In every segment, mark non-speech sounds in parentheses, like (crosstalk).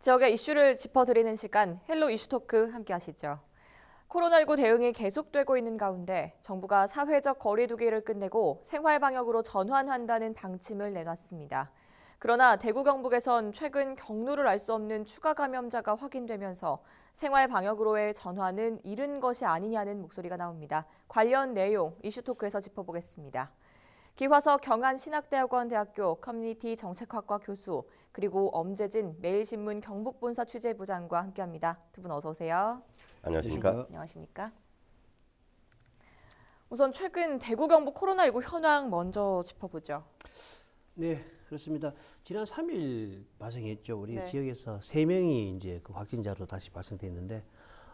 지역의 이슈를 짚어드리는 시간 헬로 이슈토크 함께 하시죠. 코로나19 대응이 계속되고 있는 가운데 정부가 사회적 거리두기를 끝내고 생활 방역으로 전환한다는 방침을 내놨습니다. 그러나 대구 경북에선 최근 경로를 알 수 없는 추가 감염자가 확인되면서 생활 방역으로의 전환은 이른 것이 아니냐는 목소리가 나옵니다. 관련 내용 이슈토크에서 짚어보겠습니다. 기화서 경안 신학대학원 대학교 커뮤니티 정책학과 교수 그리고 엄재진 매일신문 경북본사 취재부장과 함께합니다. 두 분 어서 오세요. 안녕하십니까. 안녕하십니까. 우선 최근 대구 경북 코로나19 현황 먼저 짚어보죠. 네, 그렇습니다. 지난 3일 발생했죠. 우리 네. 지역에서 3명이 이제 그 확진자로 다시 발생됐는데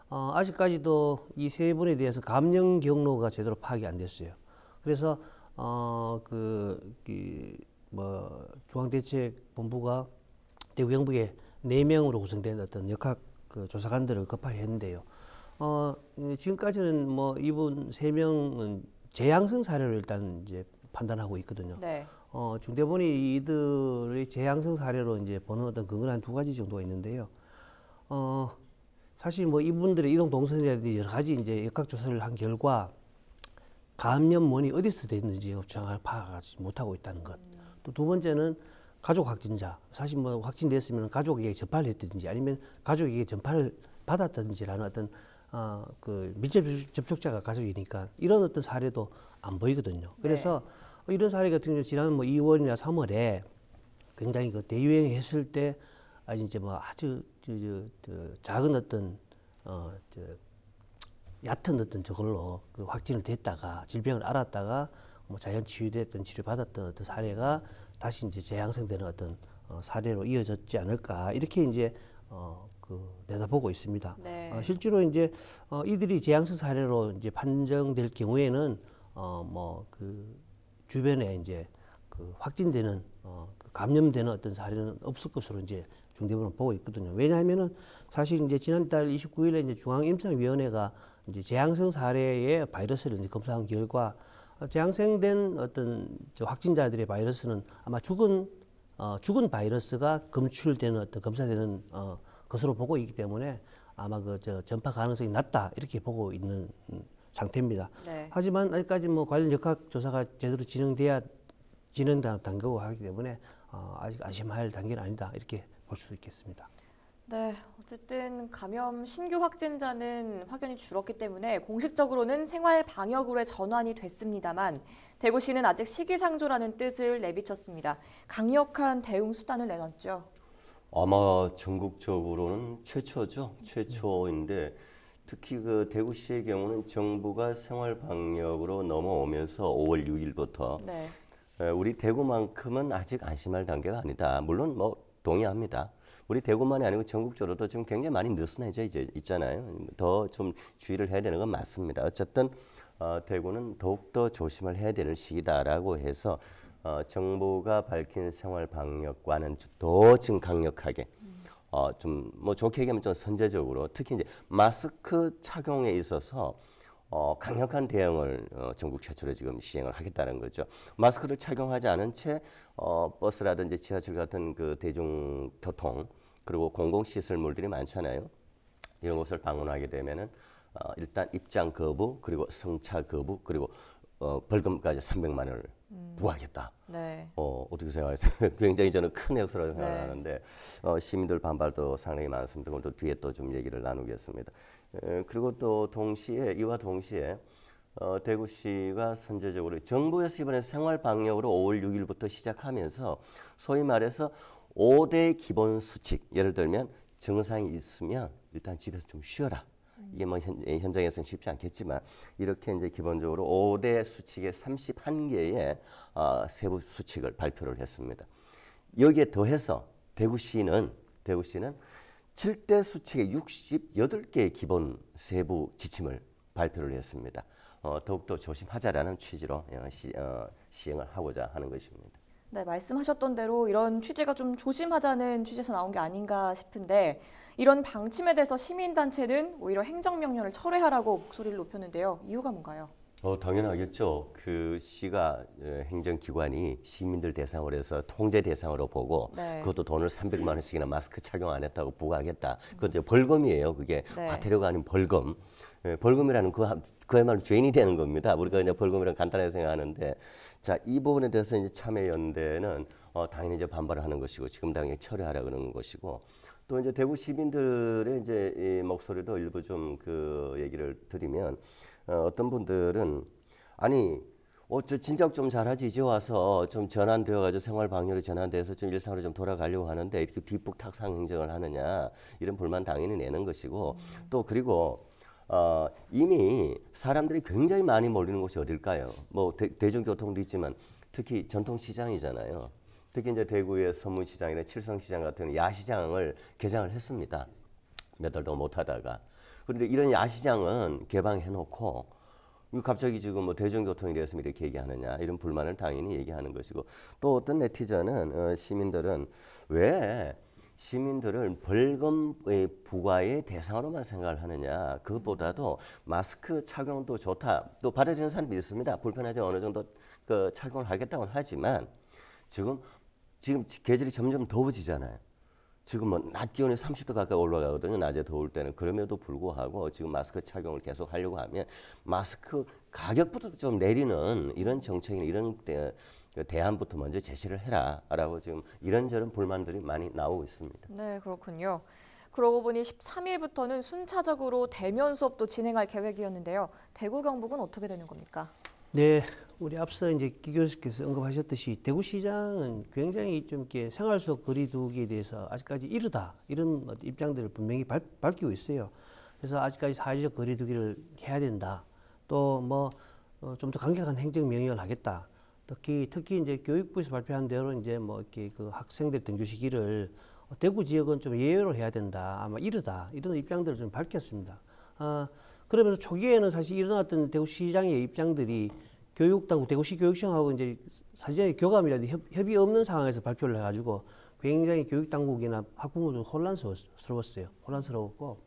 어, 아직까지도 이 세 분에 대해서 감염 경로가 제대로 파악이 안 됐어요. 그래서 어, 그, 그, 뭐, 중앙대책본부가 대구 경북에 네명으로 구성된 어떤 역학 그 조사관들을 급하게 했는데요. 어, 지금까지는 뭐 이분 세명은 재양성 사례를 일단 이제 판단하고 있거든요. 네. 어, 중대본이 이들의 재양성 사례로 이제 보는 어떤 근거는 한 두 가지 정도가 있는데요. 어, 사실 뭐 이분들의 이동 동선이라든지 여러 가지 이제 역학조사를 한 결과 감염원이 어디서 됐는지 정확히 파악하지 못하고 있다는 것. 또 두 번째는 가족 확진자. 사실 뭐 확진됐으면 가족에게 전파를 했든지 아니면 가족에게 전파를 받았든지라는 어떤 어, 그 밀접 접촉자가 가족이니까 이런 어떤 사례도 안 보이거든요. 네. 그래서 네. 이런 사례 같은 경우 지난 뭐 2월이나 3월에 굉장히 그 대유행했을 때 아주 이제 뭐 아주 저, 저, 저, 작은 어떤 어, 저, 얕은 어떤 저걸로 그 확진을 됐다가 질병을 알았다가 뭐 자연 치유됐던 치료받았던 어떤 사례가 다시 이제 재양성되는 어떤 어, 사례로 이어졌지 않을까 이렇게 이제 어, 그 내다보고 있습니다. 네. 어, 실제로 이제 어, 이들이 재양성 사례로 이제 판정될 경우에는 어, 뭐그 주변에 이제 그 확진되는 어, 그 감염되는 어떤 사례는 없을 것으로 이제 중대본은 보고 있거든요. 왜냐하면은 사실 이제 지난달 29일에 이제 중앙임상위원회가 이제 재앙성 사례의 바이러스를 이제 검사한 결과 재앙생된 어떤 확진자들의 바이러스는 아마 죽은 어, 죽은 바이러스가 검출되는 어떤 검사되는 어, 것으로 보고 있기 때문에 아마 그저 전파 가능성이 낮다 이렇게 보고 있는 상태입니다. 네. 하지만 아직까지 뭐 관련 역학 조사가 제대로 진행돼야 진행 단계고 하기 때문에 어, 아직 아심할 단계는 아니다 이렇게 볼 수 있겠습니다. 네, 어쨌든 감염 신규 확진자는 확연히 줄었기 때문에 공식적으로는 생활 방역으로의 전환이 됐습니다만 대구시는 아직 시기상조라는 뜻을 내비쳤습니다. 강력한 대응 수단을 내놨죠. 아마 전국적으로는 최초죠. 최초인데 특히 그 대구시의 경우는 정부가 생활 방역으로 넘어오면서 5월 6일부터 네. 우리 대구만큼은 아직 안심할 단계가 아니다. 물론 뭐 동의합니다. 우리 대구만이 아니고 전국적으로도 지금 굉장히 많이 느슨해져 이제 있잖아요. 더 좀 주의를 해야 되는 건 맞습니다. 어쨌든 어, 대구는 더욱더 조심을 해야 되는 시기다라고 해서 어, 정부가 밝힌 생활 방역과는 더 지금 강력하게 어, 좀뭐 좋게 얘기하면 좀 선제적으로 특히 이제 마스크 착용에 있어서 어, 강력한 대응을 어, 전국 최초로 지금 시행을 하겠다는 거죠. 마스크를 착용하지 않은 채 어, 버스라든지 지하철 같은 그 대중교통 그리고 공공시설물들이 많잖아요. 이런 곳을 방문하게 되면은 어, 일단 입장 거부 그리고 승차 거부 그리고 어, 벌금까지 300만 원을 음. 부과하겠다. 네. 어, 어떻게 생각하세요? (laughs) 굉장히 저는 큰역수라고 네. 생각하는데 네. 어, 시민들 반발도 상당히 많습니다. 오늘 또 뒤에 또 좀 얘기를 나누겠습니다. 그리고 또 동시에 이와 동시에 어, 대구시가 선제적으로 정부에서 이번에 생활 방역으로 5월 6일부터 시작하면서 소위 말해서 5대 기본 수칙 예를 들면 증상이 있으면 일단 집에서 좀 쉬어라. 이게 뭐 현, 예, 현장에서는 쉽지 않겠지만 이렇게 이제 기본적으로 5대 수칙의 31개의 어, 세부 수칙을 발표를 했습니다. 여기에 더해서 대구시는 대구시는 7대 수칙의 68개의 기본 세부 지침을 발표를 했습니다. 어, 더욱더 조심하자라는 취지로 어, 시, 어, 시행을 하고자 하는 것입니다. 네, 말씀하셨던 대로 이런 취지가 좀 조심하자는 취지에서 나온 게 아닌가 싶은데 이런 방침에 대해서 시민단체는 오히려 행정명령을 철회하라고 목소리를 높였는데요. 이유가 뭔가요? 어, 당연하겠죠. 그 시가 예, 행정기관이 시민들 대상으로 해서 통제 대상으로 보고 네. 그것도 돈을 300만 음. 원씩이나 마스크 착용 안 했다고 부과하겠다. 그것도 벌금이에요. 그게 네. 과태료가 아닌 벌금. 예, 벌금이라는 그, 그야말로 죄인이 되는 겁니다. 우리가 이제 벌금이란 간단하게 생각하는데 자, 이 부분에 대해서 이제 참여연대는 어, 당연히 이제 반발을 하는 것이고 지금 당연히 철회하라 그러는 것이고 또 이제 대구 시민들의 이제 이 목소리도 일부 좀 그 얘기를 드리면 어, 떤 분들은 아니 어, 저 진작 좀 잘하지 이제 와서 좀 전환되어가지고 생활 방뇨로 전환돼서 좀 일상으로 좀 돌아가려고 하는데 이렇게 뒷북 탁상 행정을 하느냐 이런 불만 당연히 내는 것이고 음. 또 그리고 어, 이미 사람들이 굉장히 많이 몰리는 곳이 어딜까요? 뭐 대, 중교통도 있지만 특히 전통시장이잖아요. 특히 이제 대구의 서문시장이나 칠성시장 같은 야시장을 개장을 했습니다. 몇달도 못하다가 그런데 이런 야시장은 개방해놓고 갑자기 지금 뭐대중교통이 되었으면 이렇게 얘기하느냐 이런 불만을 당연히 얘기하는 것이고 또 어떤 네티즌은 어, 시민들은 왜 시민들을 벌금 의 부과의 대상으로만 생각을 하느냐 그것보다도 마스크 착용도 좋다 또받아주는 사람이 있습니다 불편하지 어느 정도 그 착용을 하겠다고 는 하지만 지금 지금 계절이 점점 더워지잖아요 지금은 낮 기온이 30도 가까이 올라가거든요. 낮에 더울 때는 그럼에도 불구하고 지금 마스크 착용을 계속 하려고 하면 마스크 가격부터 좀 내리는 이런 정책이나 이런 대, 그 대안부터 먼저 제시를 해라라고 지금 이런저런 불만들이 많이 나오고 있습니다. 네, 그렇군요. 그러고 보니 13일부터는 순차적으로 대면 수업도 진행할 계획이었는데요. 대구 경북은 어떻게 되는 겁니까? 네, 우리 앞서 이제 기 교수께서 언급하셨듯이 대구시장은 굉장히 좀 이렇게 생활 속 거리두기에 대해서 아직까지 이르다 이런 입장들을 분명히 밝, 히고 있어요. 그래서 아직까지 사회적 거리두기를 해야 된다. 또 뭐 좀더 어, 강력한 행정 명령을 하겠다. 특히 특히 이제 교육부에서 발표한 대로 이제 뭐 이렇게 그 학생들 등교 시기를 대구 지역은 좀 예외로 해야 된다. 아마 이르다 이런 입장들을 좀 밝혔습니다. 아, 그러면서 초기에는 사실 일어났던 대구시장의 입장들이 교육당 대구시 교육청하고 이제 사실상 교감이라든 협, 협의 없는 상황에서 발표를 해가지고 굉장히 교육 당국이나 학부모들 혼란스러웠어요. 혼란스러웠고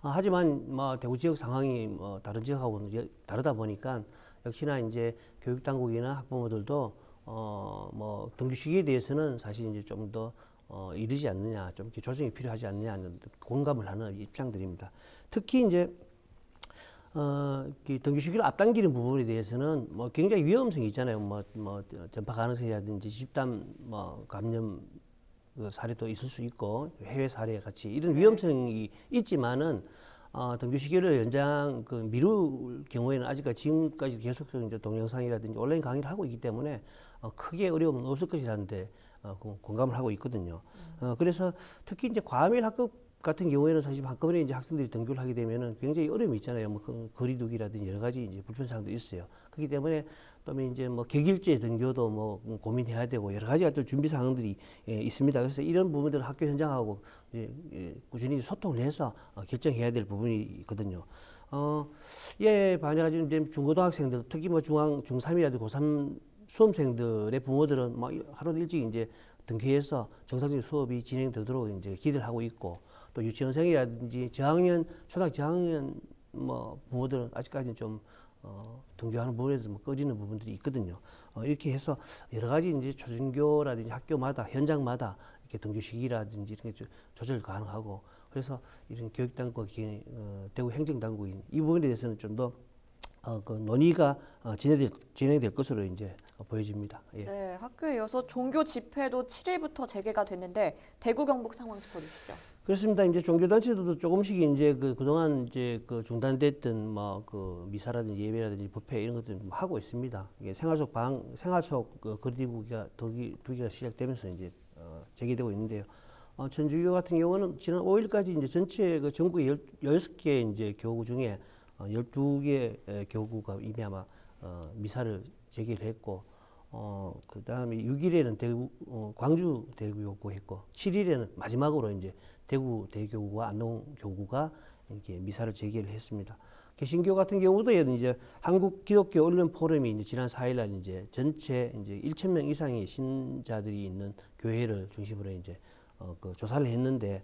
아, 하지만 뭐 대구 지역 상황이 뭐 다른 지역하고는 다르다 보니까 역시나 이제 교육 당국이나 학부모들도 어뭐 등교 시기에 대해서는 사실 이제 좀 더 어, 이르지 않느냐, 좀 조정이 필요하지 않느냐 하는 공감을 하는 입장들입니다. 특히 이제 어, 등교시기를 그 앞당기는 부분에 대해서는 뭐 굉장히 위험성이 있잖아요. 뭐, 뭐 전파 가능성이라든지 집단 뭐 감염 그 사례도 있을 수 있고 해외 사례 같이 이런 네. 위험성이 있지만은 어, 등교 시기를 연장 그 미룰 경우에는 아직까지 지금까지 계속적인 이제 동영상이라든지 온라인 강의를 하고 있기 때문에 어, 크게 어려움은 없을 것이라는데 어, 공감을 하고 있거든요. 음. 어, 그래서 특히 이제 과밀 학급 같은 경우에는 사실 한꺼번에 이제 학생들이 등교를 하게 되면은 굉장히 어려움이 있잖아요. 뭐 거리두기라든지 여러 가지 이제 불편사항도 있어요. 그렇기 때문에 또 이제 뭐 격일제 등교도 뭐 고민해야 되고 여러 가지가 또 준비 사항들이 예, 있습니다. 그래서 이런 부분들은 학교 현장하고 이제 예, 꾸준히 소통을 해서 어, 결정해야 될 부분이거든요. 어, 예, 반해가지고 이제 중고등학생들 특히 뭐 중앙 중삼이라든지 고3 수험생들의 부모들은 뭐 하루 일찍 이제 등교해서 정상적인 수업이 진행되도록 이제 기대를 하고 있고 또 유치원생이라든지 저학년, 초등학교 저학년 뭐 부모들은 아직까지는 좀 어, 등교하는 부분에서 뭐 꺼지는 부분들이 있거든요. 어, 이렇게 해서 여러 가지 이제 초중교라든지 학교마다 현장마다 이렇게 등교 시기라든지 이런게 조절 가능하고 그래서 이런 교육당국, 어, 대구 행정당국인 이 부분에 대해서는 좀더 어, 그 논의가 어, 진행될, 진행될 것으로 이제 보여집니다. 예. 네, 학교에 이어서 종교 집회도 7일부터 재개가 됐는데 대구 경북 상황 짚어주시죠. 그렇습니다. 이제 종교단체들도 조금씩 이제 그 그동안 이제 그 중단됐던 뭐 그 미사라든지 예배라든지 법회 이런 것들 하고 있습니다. 이게 생활 속 방, 생활 속그 거리두기가 덕기 두기가 시작되면서 이제 어, 재개되고 있는데요. 어, 천주교 같은 경우는 지난 5일까지 이제 전체 그 전국 16개 이제 교구 중에 어, 12개 교구가 이미 아마 어, 미사를 재개를 했고 어, 그 다음에 6일에는 대구, 어, 광주 대교구 했고, 7일에는 마지막으로 이제 대구 대교구와 안동교구가 이렇게 미사를 재개를 했습니다. 개신교 같은 경우도 이제 한국 기독교 언론 포럼이 이제 지난 4일날 이제 전체 이제 1천 명 이상의 신자들이 있는 교회를 중심으로 이제 어, 그 조사를 했는데,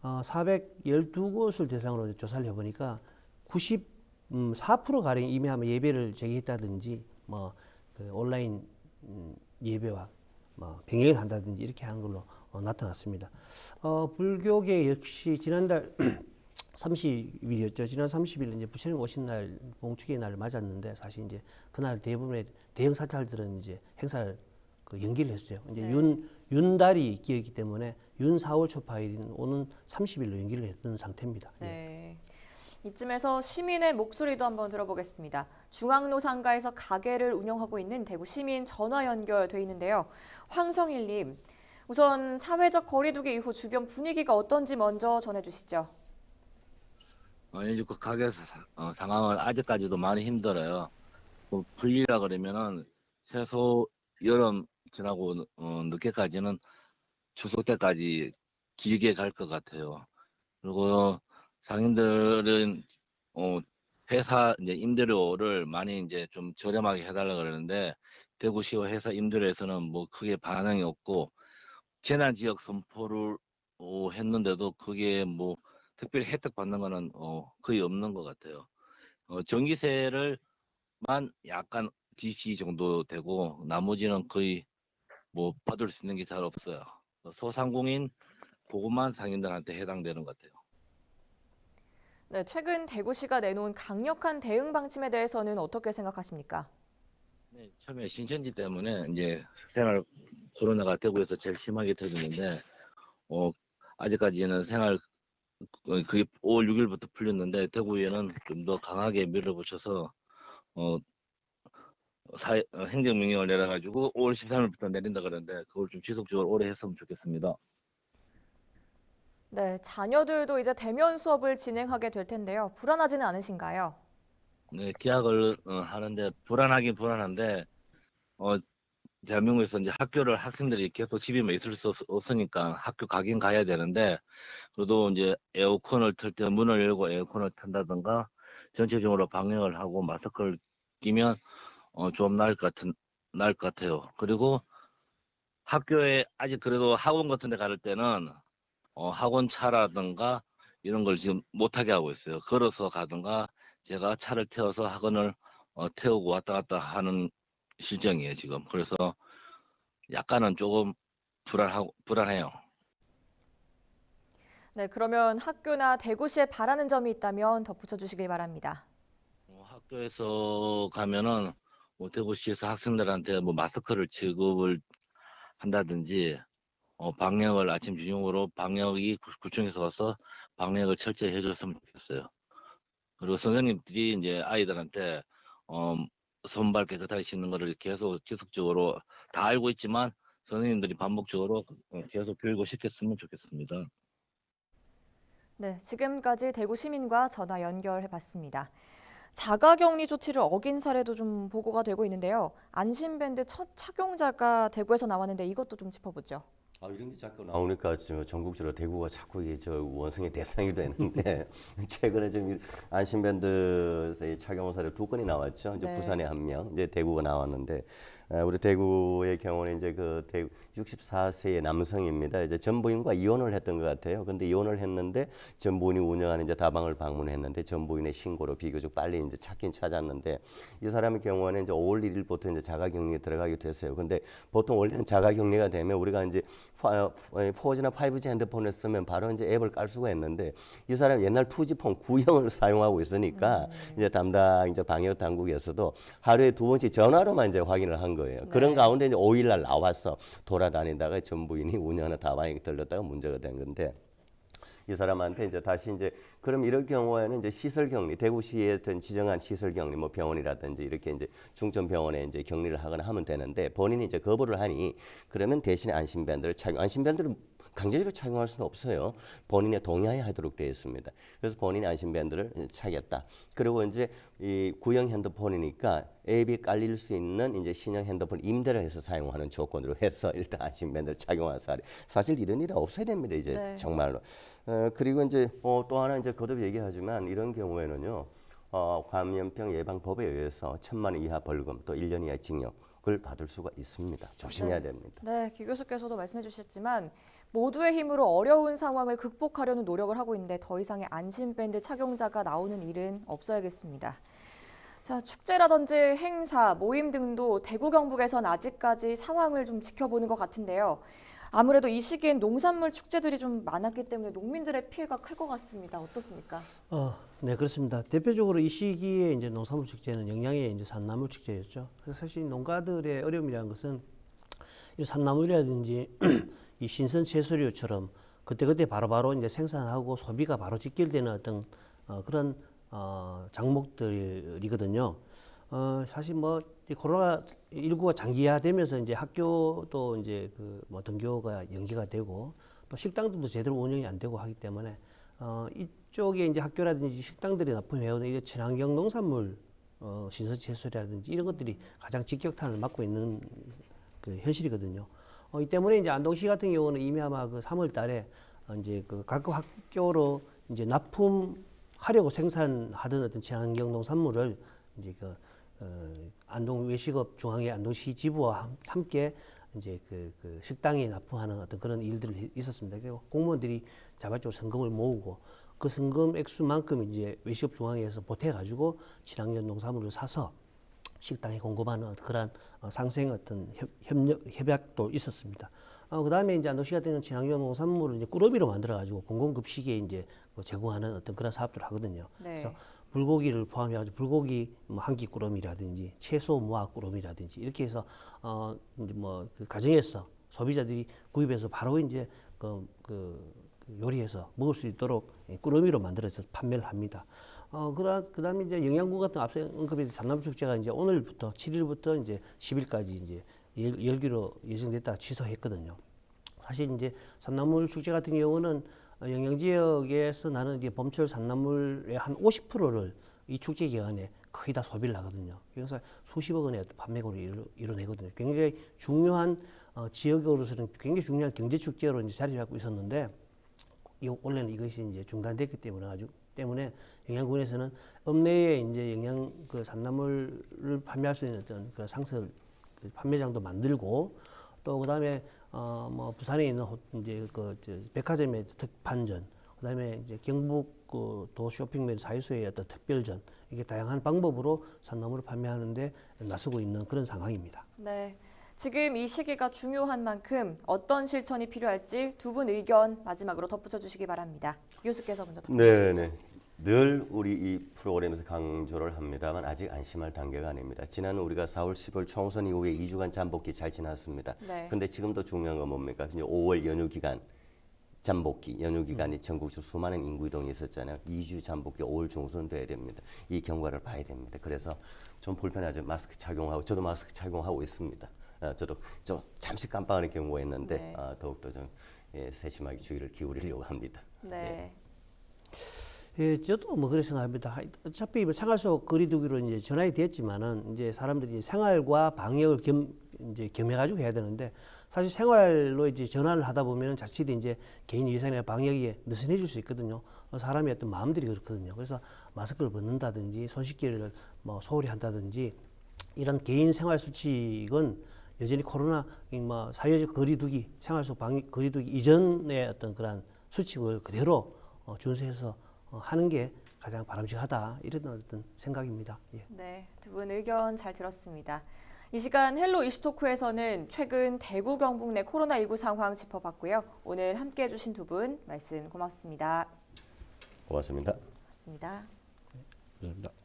어, 412곳을 대상으로 이제 조사를 해보니까 94% 가량 이미 아마 예배를 제기했다든지 뭐, 그 온라인 음, 예배와 병행을 뭐 한다든지 이렇게 한 걸로 어, 나타났습니다. 어, 불교계 역시 지난달 30일이었죠. (clears throat) 지난 30일 이제 부처님 오신 날 봉축의 날을 맞았는데 사실 이제 그날 대부분의 대형 사찰들은 이제 행사를 그 연기를 했어요. 이제 네. 윤 윤달이 끼었기 때문에 윤 4월 초파일인 오는 30일로 연기를 했던 상태입니다. 예. 네. 예. 이쯤에서 시민의 목소리도 한번 들어보겠습니다. 중앙로 상가에서 가게를 운영하고 있는 대구 시민 전화 연결돼 있는데요. 황성일 님. 우선 사회적 거리두기 이후 주변 분위기가 어떤지 먼저 전해 주시죠. 아니, 어, 그 가게 어, 상황은 아직까지도 많이 힘들어요. 뭐 풀리라 그러면은 최소 여름 지나고 어, 늦게까지는 추석 때까지 길게 갈 것 같아요. 그리고 상인들은 어, 회사 이제 임대료를 많이 이제 좀 저렴하게 해달라 그러는데 대구시와 회사 임대료에서는 뭐 크게 반응이 없고 재난 지역 선포를 어, 했는데도 그게 뭐 특별히 혜택 받는 거는 어, 거의 없는 것 같아요. 어, 전기세를만 약간 DC 정도 되고 나머지는 거의 뭐 받을 수 있는 게 잘 없어요. 어, 소상공인 보고만 상인들한테 해당되는 것 같아요. 네, 최근 대구시가 내놓은 강력한 대응 방침에 대해서는 어떻게 생각하십니까? 네, 처음에 신천지 때문에 이제 생활 코로나가 대구에서 제일 심하게 터졌는데 어, 아직까지는 생활 어, 그게 5월 6일부터 풀렸는데 대구에는 좀 더 강하게 밀어붙여서 어, 사 행정명령을 내려가지고 5월 13일부터 내린다 그러는데 그걸 좀 지속적으로 오래 했으면 좋겠습니다. 네, 자녀들도 이제 대면 수업을 진행하게 될 텐데요. 불안하지는 않으신가요? 네, 계약을 어, 하는데 불안하긴 불안한데 어, 대한민국에서 이제 학교를 학생들이 계속 집에만 있을 수 없, 으니까 학교 가긴 가야 되는데 그래도 이제 에어컨을 틀 때 문을 열고 에어컨을 튼다든가 전체적으로 방역을 하고 마스크를 끼면 어, 좀 나을 것 같은 나을 것 같아요. 그리고 학교에 아직 그래도 학원 같은 데 갈 때는 어, 학원 차라든가 이런 걸 지금 못하게 하고 있어요. 걸어서 가든가 제가 차를 태워서 학원을 어, 태우고 왔다 갔다 하는 실정이에요, 지금. 그래서 약간은 조금 불안하고, 불안해요. 네, 그러면 학교나 대구시에 바라는 점이 있다면 덧붙여 주시길 바랍니다. 어, 학교에서 가면은 뭐 대구시에서 학생들한테 뭐 마스크를 지급을 한다든지 어, 방역을 아침 유용으로 방역이 구청에서 와서 방역을 철저히 해줬으면 좋겠어요. 그리고 선생님들이 이제 아이들한테 어, 손발 깨끗하게 씻는 거를 계속 지속적으로 다 알고 있지만 선생님들이 반복적으로 어, 계속 교육을 시켰으면 좋겠습니다. 네, 지금까지 대구 시민과 전화 연결해 봤습니다. 자가격리 조치를 어긴 사례도 좀 보고가 되고 있는데요. 안심밴드 첫 착용자가 대구에서 나왔는데 이것도 좀 짚어보죠. 아, 이런 게 자꾸 나오니까 지금 전국적으로 대구가 자꾸 이게 저 원성의 대상이 되는데 (laughs) 최근에 좀 안심밴드에서의 착용 사를두 건이 나왔죠. 이제 네. 부산에 한 명, 이제 대구가 나왔는데 우리 대구의 경우는 이제 그대 64세의 남성입니다. 이제 전부인과 이혼을 했던 것 같아요. 근데 이혼을 했는데 전부인이 운영하는 이제 다방을 방문했는데 전부인의 신고로 비교적 빨리 이제 찾긴 찾았는데 이 사람의 경우는 이제 5월 1일부터 이제 자가격리에 들어가게 됐어요. 근데 보통 원래는 자가격리가 되면 우리가 이제 4G나 예, 5G 핸드폰을 쓰면 바로 이제 앱을 깔 수가 있는데 이 사람 옛날 2G 폰 구형을 (laughs) 사용하고 있으니까 음. 이제 담당 이제 방역 당국에서도 하루에 두 번씩 전화로만 이제 확인을 한 거예요. 네. 그런 가운데 이제 5일 날 나와서 돌아다니다가 전부인이 운영하는 다방에 들렸다가 문제가 된 건데 이 사람한테 이제 다시 이제 그럼 이럴 경우에는 이제 시설 격리 대구시에 어떤 지정한 시설 격리 뭐 병원이라든지 이렇게 이제 중점 병원에 이제 격리를 하거나 하면 되는데 본인이 이제 거부를 하니 그러면 대신 안심밴드를 착용 안심밴드를 강제적으로 착용할 수는 없어요. 본인의 동의하에 하도록 되어 있습니다. 그래서 본인 안심밴드를 차겠다. 그리고 이제 이 구형 핸드폰이니까 앱이 깔릴 수 있는 이제 신형 핸드폰 임대를 해서 사용하는 조건으로 해서 (laughs) 일단 안심밴드를 착용한 사례. 사실 이런 일은 없어야 됩니다. 이제 네. 정말로. 어, 그리고 이제 어, 또 하나 이제 거듭 얘기하지만 이런 경우에는요. 어, 감염병 예방법에 의해서 천만 원 이하 벌금 또 1년 이하 징역 그 받을 수가 있습니다. 조심해야 네. 됩니다. 네, 기교수께서도 말씀해 주셨지만 모두의 힘으로 어려운 상황을 극복하려는 노력을 하고 있는데 더 이상의 안심밴드 착용자가 나오는 일은 없어야겠습니다. 자, 축제라든지 행사, 모임 등도 대구 경북에선 아직까지 상황을 좀 지켜보는 것 같은데요. 아무래도 이 시기엔 농산물 축제들이 좀 많았기 때문에 농민들의 피해가 클 것 같습니다. 어떻습니까? 어, 네 그렇습니다. 대표적으로 이 시기에 이제 농산물 축제는 영양의 이제 산나물 축제였죠. 그래서 사실 농가들의 어려움이라는 것은 이 산나물이라든지 (clears throat) 이 신선 채소류처럼 그때그때 바로바로 이제 생산하고 소비가 바로 직결되는 어떤 어, 그런 어, 장목들이거든요. 어, 사실 뭐 코로나 19가 장기화되면서 이제 학교도 이제 그 뭐 등교가 연기가 되고 또 식당들도 제대로 운영이 안 되고 하기 때문에 어, 이쪽에 이제 학교라든지 식당들이 납품해오는 이제 친환경 농산물 어, 신선 채소라든지 이런 것들이 가장 직격탄을 맞고 있는 그 현실이거든요. 어, 이 때문에 이제 안동시 같은 경우는 이미 아마 그 3월 달에 어, 이제 그 각 학교로 이제 납품하려고 생산하던 어떤 친환경 농산물을 이제 그 어, 안동 외식업 중앙의 안동시 지부와 함께 이제 그, 그 식당에 납품하는 어떤 그런 일들이 있었습니다. 그리고 공무원들이 자발적으로 성금을 모으고 그 성금 액수만큼 이제 외식업 중앙에서 보태가지고 친환경 농산물을 사서 식당에 공급하는 그러한 어, 상생 어떤 협력, 협약도 있었습니다. 어, 그 다음에 이제 안시 같은 경우는 친환경 농산물을 이제 꾸러미로 만들어가지고 공공급식에 이제 뭐 제공하는 어떤 그런 사업들을 하거든요. 네. 그래서 불고기를 포함해가지고 불고기 뭐 한끼 꾸러미라든지 채소 무화 꾸러미라든지 이렇게 해서 어, 이제 뭐그 가정에서 소비자들이 구입해서 바로 이제 그, 그, 그 요리해서 먹을 수 있도록 꾸러미로 만들어서 판매를 합니다. 어, 그다, 그 다음에 이제 영양고 같은 앞서 언급이산 삼남축제가 이제 오늘부터, 7일부터 이제 10일까지 이제 열, 열기로 예정됐다 취소했거든요. 사실 이제 산나물 축제 같은 경우는 영양 지역에서 나는 이제 범철 산나물의 한 50%를 이 축제 기간에 거의 다 소비를 하거든요. 그래서 수십억 원의 판매고를 이 이뤄내거든요. 굉장히 중요한 어, 지역으로서는 굉장히 중요한 경제 축제로 이제 자리 잡고 있었는데 이, 원래는 이것이 이제 중단됐기 때문에 아주 때문에 영양군에서는 읍내에 이제 영양 그 산나물을 판매할 수 있는 어떤 그 상설 그 판매장도 만들고 또 그다음에 어 뭐 부산에 있는 호, 이제 그 백화점의 특판전 그다음에 이제 경북 그 도 쇼핑몰 사유소의 어떤 특별전 이게 다양한 방법으로 산나물을 판매하는데 나서고 있는 그런 상황입니다. 네. 지금 이 시기가 중요한 만큼 어떤 실천이 필요할지 두 분 의견 마지막으로 덧붙여 주시기 바랍니다. 교수께서 먼저 답변해 주시죠. 네, 네. 늘 우리 이 프로그램에서 강조를 합니다만 아직 안심할 단계가 아닙니다. 지난 우리가 4월 10월 총선 이후에 2주간 잠복기 잘 지났습니다. 네. 근데 지금 도 중요한 건 뭡니까? 이제 5월 연휴 기간 잠복기 연휴 기간이 전국적으로 수많은 인구 이동이 있었잖아요. 2주 잠복기 5월 중순 돼야 됩니다. 이 경과를 봐야 됩니다. 그래서 좀 불편하죠. 마스크 착용하고 저도 마스크 착용하고 있습니다. 아, 저도 좀 잠시 깜빡하는 경우가 있는데 네. 아, 더욱더 좀 예, 세심하게 주의를 기울이려고 합니다. 네. 예. 예, 저도 뭐 그렇게 생각합니다. 어차피 뭐 생활 속 거리두기로 이제 전환이 됐지만은 이제 사람들이 생활과 방역을 겸 이제 겸해가지고 해야 되는데 사실 생활로 이제 전환을 하다 보면 은 자칫 이제 개인 위생이나 방역에 느슨해질 수 있거든요. 어, 사람의 어떤 마음들이 그렇거든요. 그래서 마스크를 벗는다든지 손 씻기를 뭐 소홀히 한다든지 이런 개인 생활 수칙은 여전히 코로나 뭐 사회적 거리두기 생활 속 방역 거리두기 이전의 어떤 그러한 수칙을 그대로 어, 준수해서 어, 하는 게 가장 바람직하다 이런 어떤 생각입니다. 예. 네, 두 분 의견 잘 들었습니다. 이 시간 헬로 이슈토크에서는 최근 대구 경북 내 코로나19 상황 짚어봤고요. 오늘 함께해 주신 두 분 말씀 고맙습니다. 고맙습니다. 고맙습니다. 네, 감사합니다.